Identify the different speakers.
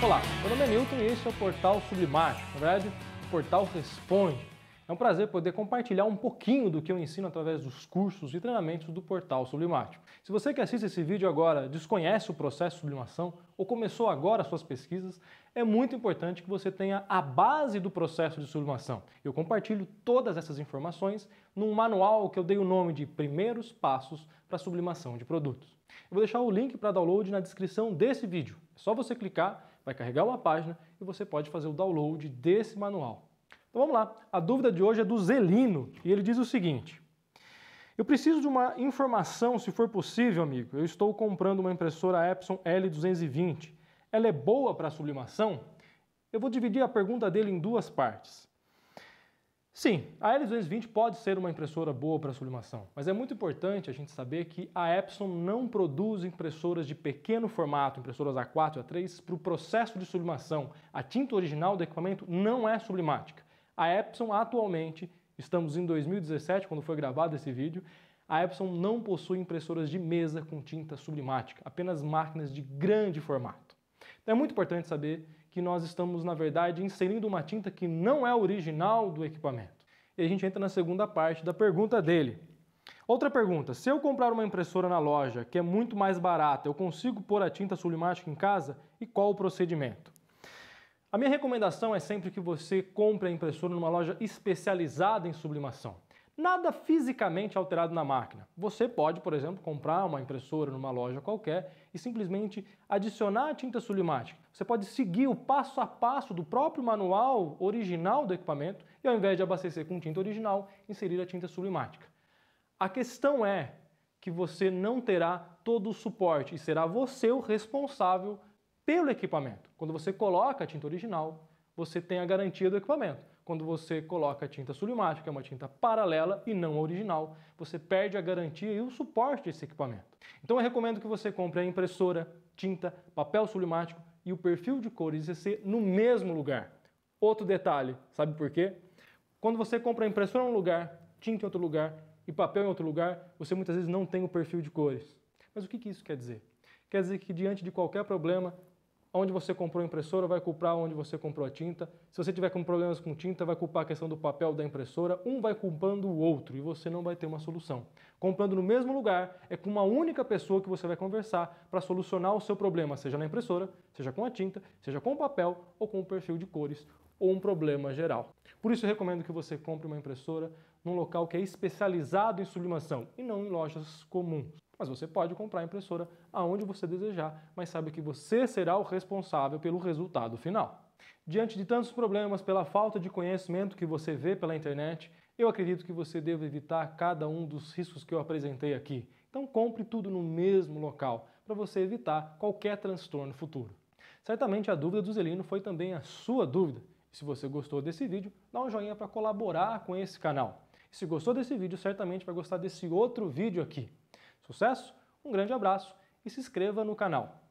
Speaker 1: Olá, meu nome é Newton e esse é o Portal Sublimático, na verdade, o Portal Responde. É um prazer poder compartilhar um pouquinho do que eu ensino através dos cursos e treinamentos do Portal Sublimático. Se você que assiste esse vídeo agora desconhece o processo de sublimação ou começou agora suas pesquisas, é muito importante que você tenha a base do processo de sublimação. Eu compartilho todas essas informações num manual que eu dei o nome de Primeiros Passos para Sublimação de Produtos. Eu vou deixar o link para download na descrição desse vídeo. É só você clicar vai carregar uma página e você pode fazer o download desse manual. Então vamos lá, a dúvida de hoje é do Zelino e ele diz o seguinte: Eu preciso de uma informação, se for possível, amigo. Eu estou comprando uma impressora Epson L220. Ela é boa para sublimação? Eu vou dividir a pergunta dele em duas partes. Sim, a L220 pode ser uma impressora boa para sublimação, mas é muito importante a gente saber que a Epson não produz impressoras de pequeno formato, impressoras A4 e A3, para o processo de sublimação. A tinta original do equipamento não é sublimática. A Epson atualmente, estamos em 2017, quando foi gravado esse vídeo, a Epson não possui impressoras de mesa com tinta sublimática, apenas máquinas de grande formato. Então é muito importante saber que nós estamos, na verdade, inserindo uma tinta que não é original do equipamento e a gente entra na segunda parte da pergunta dele. Outra pergunta: se eu comprar uma impressora na loja que é muito mais barata, eu consigo pôr a tinta sublimática em casa? E qual o procedimento? A minha recomendação é sempre que você compre a impressora numa loja especializada em sublimação. Nada fisicamente alterado na máquina. Você pode, por exemplo, comprar uma impressora numa loja qualquer e simplesmente adicionar a tinta sulimática. Você pode seguir o passo a passo do próprio manual original do equipamento e, ao invés de abastecer com tinta original, inserir a tinta sulimática. A questão é que você não terá todo o suporte e será você o responsável pelo equipamento. Quando você coloca a tinta original, você tem a garantia do equipamento. Quando você coloca a tinta sulimática, que é uma tinta paralela e não original, você perde a garantia e o suporte desse equipamento. Então eu recomendo que você compre a impressora, tinta, papel sulimático e o perfil de cores ICC no mesmo lugar. Outro detalhe, sabe por quê? Quando você compra a impressora em um lugar, tinta em outro lugar e papel em outro lugar, você muitas vezes não tem o perfil de cores. Mas o que isso quer dizer? Quer dizer que diante de qualquer problema, onde você comprou a impressora, vai culpar onde você comprou a tinta. Se você tiver com problemas com tinta, vai culpar a questão do papel da impressora. Um vai culpando o outro e você não vai ter uma solução. Comprando no mesmo lugar, é com uma única pessoa que você vai conversar para solucionar o seu problema, seja na impressora, seja com a tinta, seja com o papel ou com o perfil de cores ou um problema geral. Por isso, eu recomendo que você compre uma impressora num local que é especializado em sublimação e não em lojas comuns. Mas você pode comprar a impressora aonde você desejar, mas sabe que você será o responsável pelo resultado final. Diante de tantos problemas pela falta de conhecimento que você vê pela internet, eu acredito que você deve evitar cada um dos riscos que eu apresentei aqui. Então compre tudo no mesmo local para você evitar qualquer transtorno futuro. Certamente a dúvida do Zelino foi também a sua dúvida. se você gostou desse vídeo, dá um joinha para colaborar com esse canal. E se gostou desse vídeo, certamente vai gostar desse outro vídeo aqui. Sucesso, um grande abraço e se inscreva no canal.